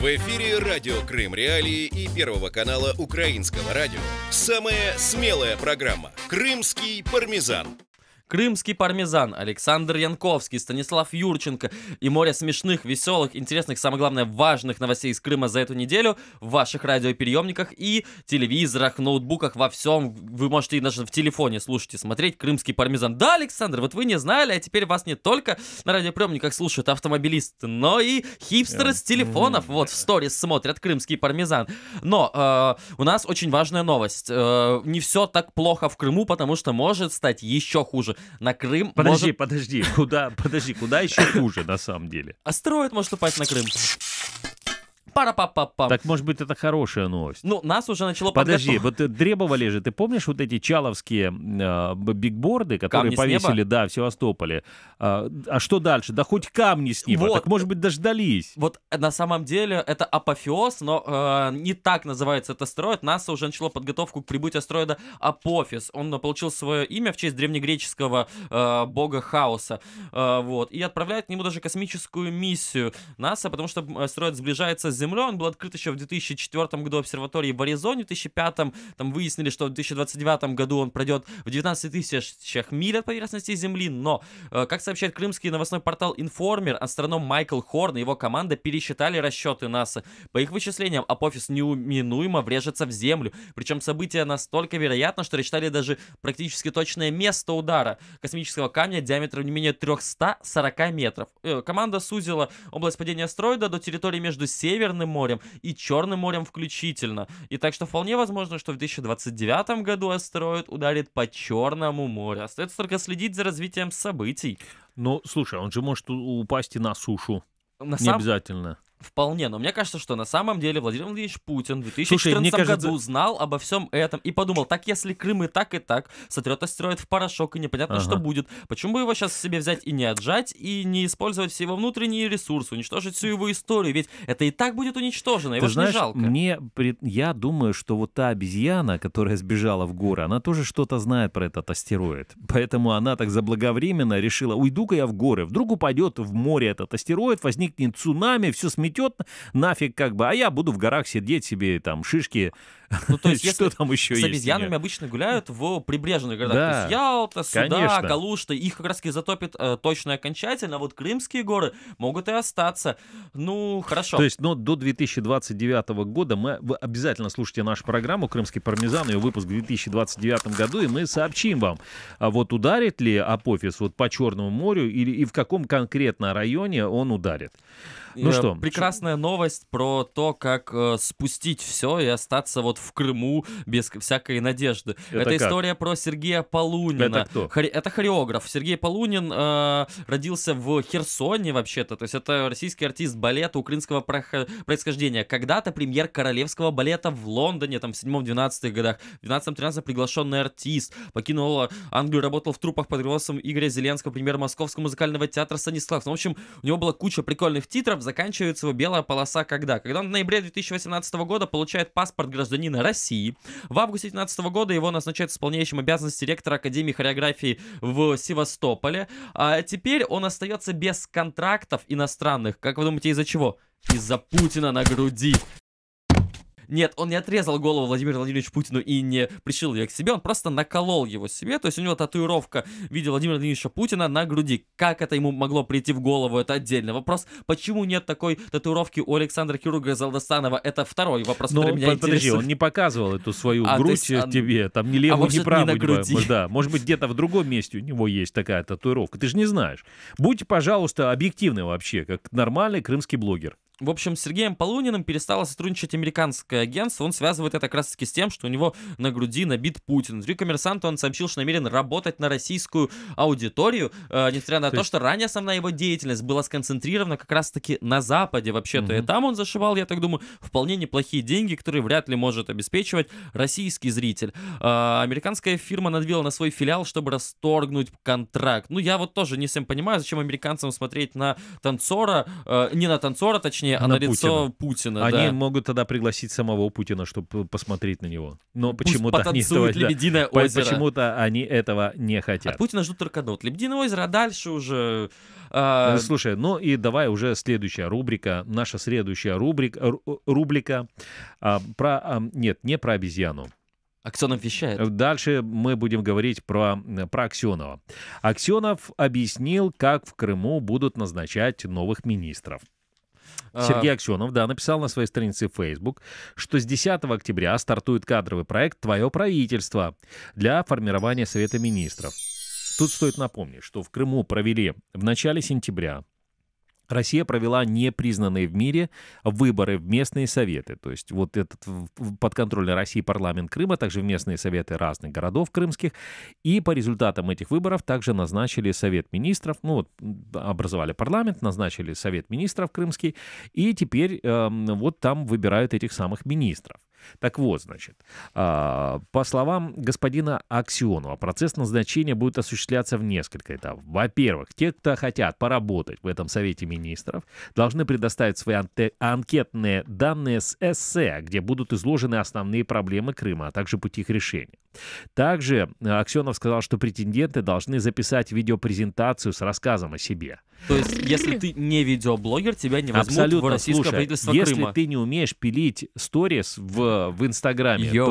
В эфире радио «Крым Реалии» и Первого канала Украинского радио. Самая смелая программа «Крымский пармезан» крымский пармезан, Александр Янковский, Станислав Юрченко и море смешных, веселых, интересных, самое главное, важных новостей из Крыма за эту неделю в ваших радиопереемниках и телевизорах, ноутбуках, во всем. Вы можете даже в телефоне слушать и смотреть крымский пармезан. Да, Александр, вот вы не знали, а теперь вас не только на радиоприемниках слушают автомобилисты, но и хипстеры с м-м. телефонов. Вот в сторис смотрят крымский пармезан. Но э, у нас очень важная новость. Э, не все так плохо в Крыму, потому что может стать еще хуже на Крым... Подожди, может... подожди, куда, подожди, куда еще хуже на самом деле? Астероид может упасть на Крым пара па па па Так, может быть, это хорошая новость. Ну, нас уже начало Подожди, подготов... вот требовали э, лежит. ты помнишь вот эти чаловские э, бигборды, которые камни повесили, да, в Севастополе? А, а что дальше? Да хоть камни с неба. Вот. Так, может быть, дождались. Вот э, на самом деле это апофеоз, но э, не так называется это стероид. НАСА уже начало подготовку к прибытию астероида Апофис. Он э, получил свое имя в честь древнегреческого э, бога хаоса. Э, вот. И отправляет к нему даже космическую миссию НАСА, потому что астероид сближается с Землей. Он был открыт еще в 2004 году обсерватории в Аризоне, в 2005 там выяснили, что в 2029 году он пройдет в 19 тысячах миль от поверхности Земли, но, э, как сообщает крымский новостной портал Информер астроном Майкл Хорн и его команда пересчитали расчеты НАСА. По их вычислениям, Апофис неуминуемо врежется в Землю, причем событие настолько вероятно, что рассчитали даже практически точное место удара космического камня диаметром не менее 340 метров. Э, команда сузила область падения астероида до территории между северным Северным морем и Черным морем включительно. И так что вполне возможно, что в 2029 году астероид ударит по Черному морю. Остается только следить за развитием событий. Ну, слушай, он же может упасть и на сушу. На не обязательно. Вполне, но мне кажется, что на самом деле Владимир Владимирович Путин в 2014 Слушай, кажется... году знал обо всем этом и подумал, так если Крым и так, и так, сотрет астероид в порошок, и непонятно, ага. что будет. Почему бы его сейчас себе взять и не отжать, и не использовать все его внутренние ресурсы, уничтожить всю его историю? Ведь это и так будет уничтожено, его Ты знаешь, не жалко. Мне, я думаю, что вот та обезьяна, которая сбежала в горы, она тоже что-то знает про этот астероид. Поэтому она так заблаговременно решила, уйду-ка я в горы, вдруг упадет в море этот астероид, возникнет цунами, все сметет уйдет нафиг как бы, а я буду в горах сидеть себе там шишки. Ну, то есть, что там еще есть? С обезьянами обычно гуляют в прибрежных городах. Да, то есть Ялта, Суда, Калушта. Их как раз таки затопит э, точно окончательно. А вот Крымские горы могут и остаться. Ну, хорошо. То есть, но ну, до 2029 года мы обязательно слушайте нашу программу «Крымский пармезан», ее выпуск в 2029 году, и мы сообщим вам, а вот ударит ли Апофис вот по Черному морю или и в каком конкретно районе он ударит. Ну что? Прекрасная новость про то, как э, спустить все и остаться вот в Крыму без всякой надежды. Это, Это история про Сергея Полунина. Это кто? Хор... Это хореограф. Сергей Полунин э, родился в Херсоне вообще-то. То есть это российский артист балета украинского происхождения. Когда-то премьер королевского балета в Лондоне, там в 7-12 годах. В 12-13 приглашенный артист. Покинул Англию, работал в трупах под руководством Игоря Зеленского, премьер Московского музыкального театра Станислав. Ну, в общем, у него была куча прикольных титров, заканчивается его белая полоса когда? Когда он в ноябре 2018 года получает паспорт гражданина России. В августе 2019 года его назначают исполняющим обязанности ректора Академии хореографии в Севастополе. А теперь он остается без контрактов иностранных. Как вы думаете, из-за чего? из-за Путина на груди. Нет, он не отрезал голову Владимиру Владимировичу Путину и не пришил ее к себе, он просто наколол его себе, то есть у него татуировка в виде Владимира Владимировича Путина на груди. Как это ему могло прийти в голову, это отдельный вопрос. Почему нет такой татуировки у Александра Кирурга Залдостанова? Это второй вопрос, Но ну, который он, меня подожди, интересует. он не показывал эту свою а, грудь есть, а... тебе, там ни а левую, а может, ни правую. Не на груди. Не, да, может быть, где-то в другом месте у него есть такая татуировка, ты же не знаешь. Будьте, пожалуйста, объективны вообще, как нормальный крымский блогер. В общем, с Сергеем Полуниным перестало сотрудничать американское агентство. Он связывает это как раз таки с тем, что у него на груди набит Путин. Внутри коммерсанта он сообщил, что намерен работать на российскую аудиторию, э, несмотря на то, то есть... что ранее основная его деятельность была сконцентрирована как раз таки на Западе. Вообще-то угу. и там он зашивал, я так думаю, вполне неплохие деньги, которые вряд ли может обеспечивать российский зритель. Э, американская фирма надвела на свой филиал, чтобы расторгнуть контракт. Ну, я вот тоже не всем понимаю, зачем американцам смотреть на танцора, э, не на танцора, точнее, точнее, а на, на лицо Путина. Путина Они да. могут тогда пригласить самого Путина, чтобы э, посмотреть на него. Но почему-то они этого, да, почему-то они этого не а хотят. От Путина ждут только одно. Вот Лебединое озеро, а дальше уже... А, э... Слушай, ну и давай уже следующая рубрика. Наша следующая рубрик, э, рубрика а, про... А, нет, не про обезьяну. Аксенов вещает. Э, дальше мы будем говорить про, про Аксенова. Аксенов объяснил, как в Крыму будут назначать новых министров. А, Сергей Аксенов, да, написал на своей странице Facebook, что с 10 октября стартует кадровый проект «Твое правительство» для формирования Совета министров. Тут стоит напомнить, что в Крыму провели в начале сентября Россия провела непризнанные в мире выборы в местные советы. То есть вот этот подконтрольный России парламент Крыма, также в местные советы разных городов крымских. И по результатам этих выборов также назначили совет министров. Ну вот образовали парламент, назначили совет министров крымский. И теперь э, вот там выбирают этих самых министров. Так вот, значит, а, по словам господина Аксионова, процесс назначения будет осуществляться в несколько этапов. Во-первых, те, кто хотят поработать в этом Совете Министров, должны предоставить свои анкетные данные с эссе, где будут изложены основные проблемы Крыма, а также пути их решения. Также э, Аксенов сказал, что претенденты должны записать видеопрезентацию с рассказом о себе. То есть, если ты не видеоблогер, тебя не возьмут Абсолютно. в российское Слушай, правительство если Крыма. ты не умеешь пилить сторис в, в Инстаграме, Йо.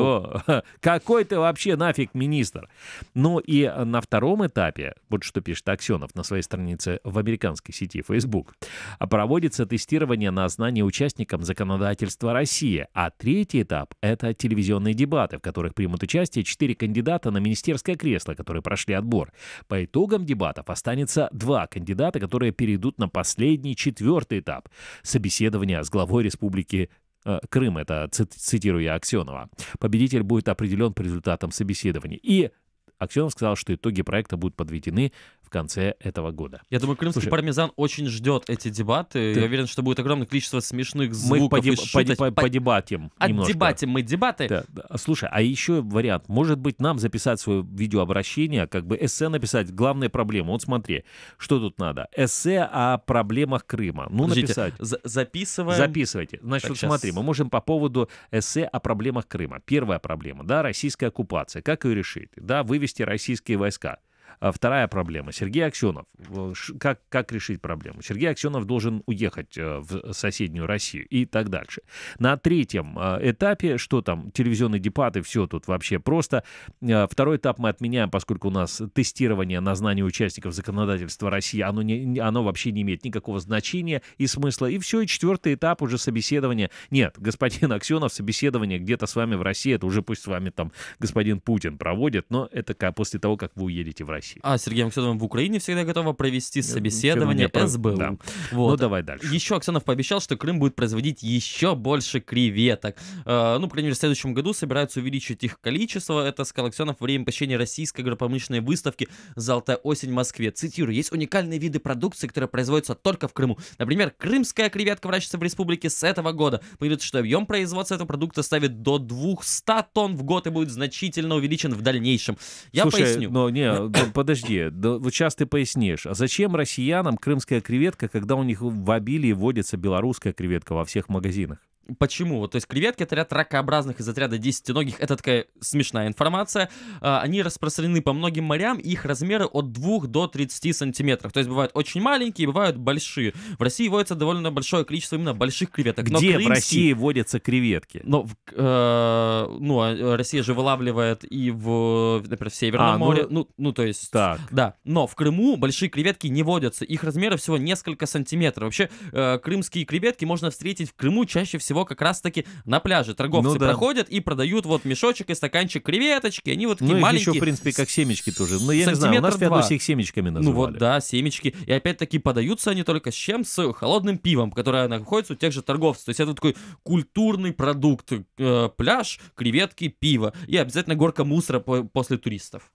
то какой ты вообще нафиг министр? Ну и на втором этапе, вот что пишет Аксенов на своей странице в американской сети Facebook, проводится тестирование на знание участникам законодательства России, а третий этап — это телевизионные дебаты, в которых примут участие четыре кандидата на министерское кресло, которые прошли отбор. По итогам дебатов останется два кандидата, которые перейдут на последний четвертый этап – собеседование с главой республики э, Крым, это цитирую я Аксенова. Победитель будет определен по результатам собеседования. И Аксенов сказал, что итоги проекта будут подведены конце этого года. Я думаю, крымский Слушай, пармезан очень ждет эти дебаты. Ты... Я уверен, что будет огромное количество смешных звуков. Мы подеб... и шуток... подеб... подебатим немножко. Отдебатим мы дебаты. Да, а, Слушай, а еще вариант. Может быть, нам записать свое видеообращение, как бы эссе написать «Главная проблема». Вот смотри, что тут надо. Эссе о проблемах Крыма. Ну, Подождите, написать. За записываем? Записывайте. Значит, так, вот сейчас... смотри, мы можем по поводу эссе о проблемах Крыма. Первая проблема, да, российская оккупация. Как ее решить? Да, вывести российские войска. А вторая проблема. Сергей Аксенов. Э, как, как решить проблему? Сергей Аксенов должен уехать э, в соседнюю Россию и так дальше. На третьем э, этапе, что там, телевизионный телевизионные и все тут вообще просто. Второй этап мы отменяем, поскольку у нас тестирование на знание участников законодательства России, оно, не, оно вообще не имеет никакого значения и смысла. И все, и четвертый этап уже собеседование. Нет, господин Аксенов, собеседование где-то с вами в России, это уже пусть с вами там господин Путин проводит, но это после того, как вы уедете в Россию случае. А Сергеем Аксеновым в Украине всегда готова провести собеседование Чернобыль. СБУ. Да. Вот. Ну давай дальше. Еще Аксенов пообещал, что Крым будет производить еще больше креветок. Э, ну, по крайней мере, в следующем году собираются увеличить их количество. Это сказал Аксенов во время посещения российской агропромышленной выставки «Золотая осень» в Москве. Цитирую, есть уникальные виды продукции, которые производятся только в Крыму. Например, крымская креветка выращивается в республике с этого года. Появится, что объем производства этого продукта ставит до 200 тонн в год и будет значительно увеличен в дальнейшем. Я Слушай, поясню. Но ну, не, ну, подожди, да, вот сейчас ты пояснишь, а зачем россиянам крымская креветка, когда у них в обилии водится белорусская креветка во всех магазинах? Почему? Вот, то есть креветки — это ряд ракообразных из отряда десятиногих. Это такая смешная информация. А, они распространены по многим морям, их размеры от 2 до 30 сантиметров. То есть бывают очень маленькие, бывают большие. В России водится довольно большое количество именно больших креветок. Где крымские... в России водятся креветки? Но, э, ну, а, э, Россия же вылавливает и в, например, в Северном а, ну море. Ну... ну, ну, то есть... Так. Да. Но в Крыму большие креветки не водятся. Их размеры всего несколько сантиметров. Вообще, э, крымские креветки можно встретить в Крыму чаще всего всего как раз-таки на пляже. Торговцы ну, да. проходят и продают вот мешочек и стаканчик креветочки, они вот такие ну, маленькие. еще, в принципе, как семечки тоже. Ну, я не знаю, у нас в их семечками ну называли. Ну вот, да, семечки. И опять-таки подаются они только с чем? С холодным пивом, которое находится у тех же торговцев. То есть это такой культурный продукт. Э, пляж, креветки, пиво. И обязательно горка мусора по после туристов.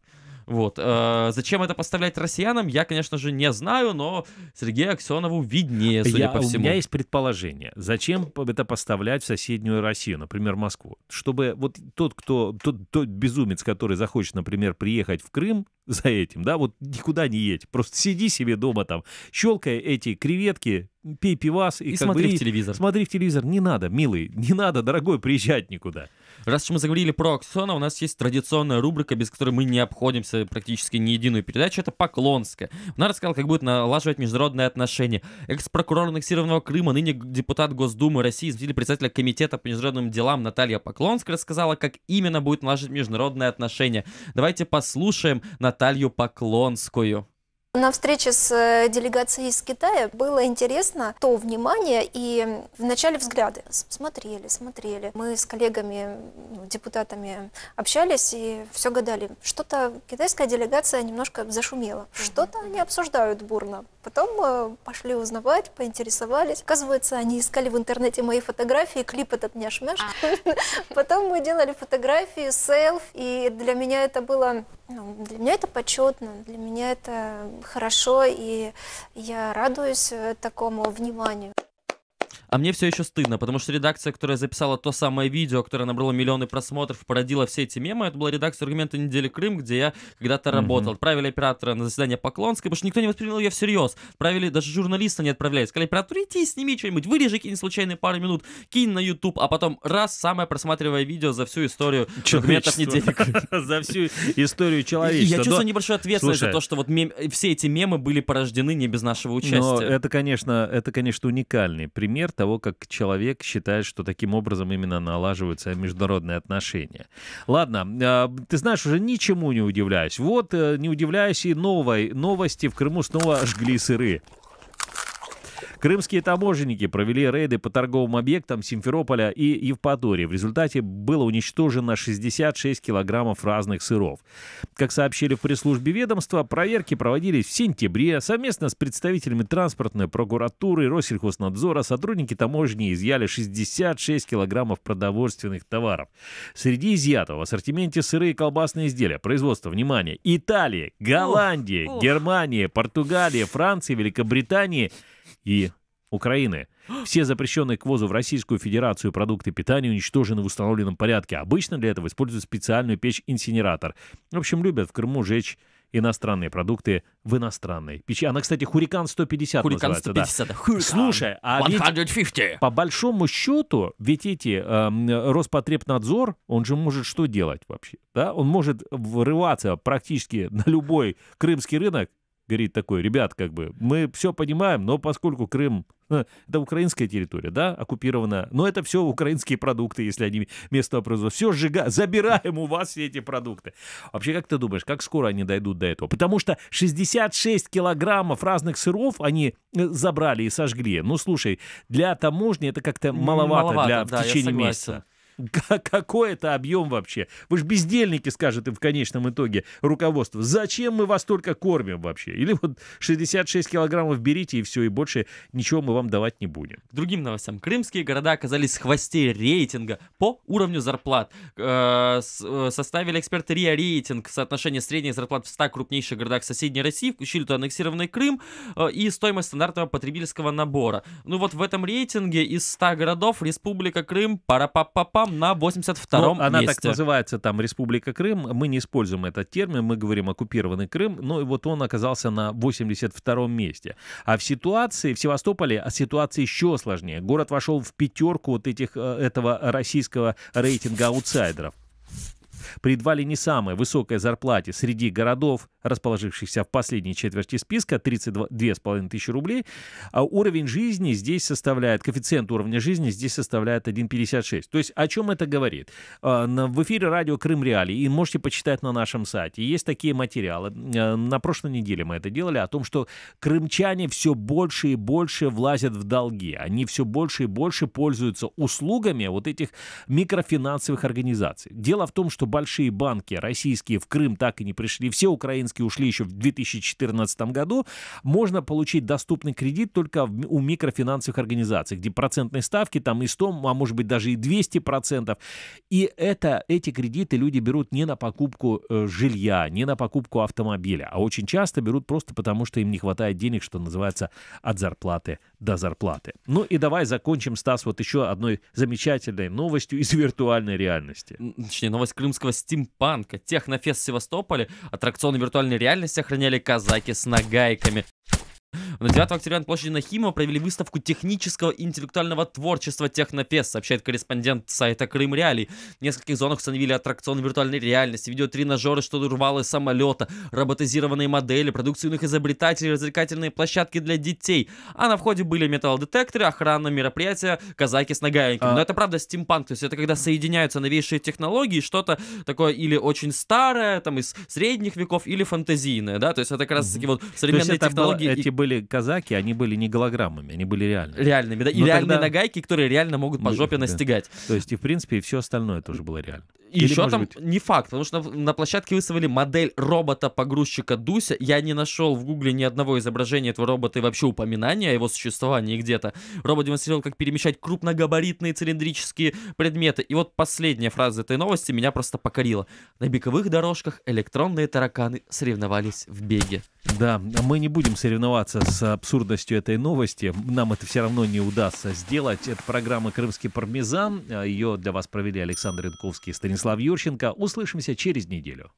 Вот. Э, зачем это поставлять россиянам, я, конечно же, не знаю, но Сергею Аксенову виднее, судя я, по всему. У меня есть предположение. Зачем это поставлять в соседнюю Россию, например, Москву? Чтобы вот тот, кто, тот, тот безумец, который захочет, например, приехать в Крым за этим, да, вот никуда не едь. Просто сиди себе дома там, щелкая эти креветки, пей пивас и, и смотри бы, в телевизор. Смотри в телевизор. Не надо, милый, не надо, дорогой, приезжать никуда. Раз мы заговорили про Аксона, у нас есть традиционная рубрика, без которой мы не обходимся практически ни единую передачу. Это Поклонская. Она рассказала, как будет налаживать международные отношения. Экс-прокурор аннексированного Крыма, ныне депутат Госдумы России, заместитель председателя Комитета по международным делам Наталья Поклонская рассказала, как именно будет налаживать международные отношения. Давайте послушаем Наталью Поклонскую. На встрече с э, делегацией из Китая было интересно то внимание и вначале взгляды. Смотрели, смотрели. Мы с коллегами, ну, депутатами общались и все гадали. Что-то китайская делегация немножко зашумела. Что-то они обсуждают бурно. Потом э, пошли узнавать, поинтересовались. Оказывается, они искали в интернете мои фотографии, клип этот няш-мяш. А. Потом мы делали фотографии, селф, и для меня это было ну, для меня это почетно, для меня это хорошо, и я радуюсь э, такому вниманию. А мне все еще стыдно, потому что редакция, которая записала то самое видео, которое набрало миллионы просмотров, породила все эти мемы, это была редакция «Аргументы недели Крым», где я когда-то mm-hmm. работал. Отправили оператора на заседание Поклонской, потому что никто не воспринял ее всерьез. Отправили, даже журналиста не отправляли. Сказали оператору, иди, сними что-нибудь, вырежи какие-нибудь случайные пару минут, кинь на YouTube, а потом раз, самое просматривая видео за всю историю «Аргументов недели Крым». За всю историю человечества. Я чувствую небольшую ответственность за то, что вот все эти мемы были порождены не без нашего участия. Но это, конечно, это, конечно, уникальный пример того, как человек считает, что таким образом именно налаживаются международные отношения. Ладно, а, ты знаешь, уже ничему не удивляюсь. Вот э, не удивляюсь и новой новости. В Крыму снова жгли сыры. Крымские таможенники провели рейды по торговым объектам Симферополя и Евпатории. В результате было уничтожено 66 килограммов разных сыров. Как сообщили в пресс-службе ведомства, проверки проводились в сентябре. Совместно с представителями транспортной прокуратуры, Россельхознадзора, сотрудники таможни изъяли 66 килограммов продовольственных товаров. Среди изъятого в ассортименте сыры и колбасные изделия. Производство, внимание, Италии, Голландии, Германии, Португалии, Франции, Великобритании – и Украины. Все запрещенные к ввозу в Российскую Федерацию продукты питания уничтожены в установленном порядке. Обычно для этого используют специальную печь-инсинератор. В общем, любят в Крыму жечь иностранные продукты в иностранной печи. Она, кстати, Хурикан 150 Хурикан называется. 150. Да. Хурикан Слушай, а 150. ведь, по большому счету, ведь эти э, Роспотребнадзор, он же может что делать вообще? Да? Он может врываться практически на любой крымский рынок говорит такой, ребят, как бы, мы все понимаем, но поскольку Крым э, это украинская территория, да, оккупированная, Но это все украинские продукты, если они местного производства. Все сжигаем, забираем у вас все эти продукты. Вообще, как ты думаешь, как скоро они дойдут до этого? Потому что 66 килограммов разных сыров они э, забрали и сожгли. Ну, слушай, для таможни это как-то маловато, маловато для, да, в течение месяца. Какой это объем вообще? Вы же бездельники, скажет им в конечном итоге руководство. Зачем мы вас только кормим вообще? Или вот 66 килограммов берите и все, и больше ничего мы вам давать не будем. К другим новостям. Крымские города оказались в хвосте рейтинга по уровню зарплат. Э, э, составили эксперты РИА рейтинг в соотношении средних зарплат в 100 крупнейших городах соседней России, включили аннексированный Крым э, и стоимость стандартного потребительского набора. Ну вот в этом рейтинге из 100 городов Республика Крым, пара па па пам там на 82-м ну, она месте. так называется, там, Республика Крым. Мы не используем этот термин, мы говорим оккупированный Крым, но и вот он оказался на 82-м месте. А в ситуации, в Севастополе ситуация еще сложнее. Город вошел в пятерку вот этих, э, этого российского рейтинга аутсайдеров при едва ли не самой высокой зарплате среди городов, расположившихся в последней четверти списка, 32,5 тысячи рублей, а уровень жизни здесь составляет, коэффициент уровня жизни здесь составляет 1,56. То есть о чем это говорит? А, в эфире радио Крым Реали, и можете почитать на нашем сайте. Есть такие материалы. А, на прошлой неделе мы это делали, о том, что крымчане все больше и больше влазят в долги. Они все больше и больше пользуются услугами вот этих микрофинансовых организаций. Дело в том, что большие банки российские в Крым так и не пришли, все украинские ушли еще в 2014 году, можно получить доступный кредит только у микрофинансовых организаций, где процентные ставки там и 100, а может быть даже и 200 процентов. И это, эти кредиты люди берут не на покупку э, жилья, не на покупку автомобиля, а очень часто берут просто потому, что им не хватает денег, что называется, от зарплаты до зарплаты. Ну и давай закончим, Стас, вот еще одной замечательной новостью из виртуальной реальности. Точнее, новость крымского искусства стимпанка. Технофест в Севастополе аттракционы виртуальной реальности охраняли казаки с нагайками. На 9 октября на площади Нахимова провели выставку технического и интеллектуального творчества Технопес, сообщает корреспондент сайта Крым Реалий. В нескольких зонах установили аттракционы виртуальной реальности, видеотренажеры, штурвалы самолета, роботизированные модели, продукцию иных изобретателей, развлекательные площадки для детей. А на входе были металлодетекторы, охрана мероприятия, казаки с нагайниками. А. Но это правда стимпанк, то есть это когда соединяются новейшие технологии, что-то такое или очень старое, там из средних веков, или фантазийное, да, то есть это как раз таки вот современные технологии. Было, Эти были казаки, они были не голограммами, они были реальными. Реальными, да, и реальные тогда... нагайки, которые реально могут по жопе настигать. То есть, и в принципе, и все остальное тоже было реально. И еще там быть... не факт, потому что на, на площадке выставили модель робота-погрузчика Дуся. Я не нашел в Гугле ни одного изображения этого робота и вообще упоминания о его существовании где-то. Робот демонстрировал, как перемещать крупногабаритные цилиндрические предметы. И вот последняя фраза этой новости меня просто покорила. На бековых дорожках электронные тараканы соревновались в беге. Да, мы не будем соревноваться с абсурдностью этой новости. Нам это все равно не удастся сделать. Это программа «Крымский пармезан». Ее для вас провели Александр Янковский и Станислав Станислав Юрченко. Услышимся через неделю.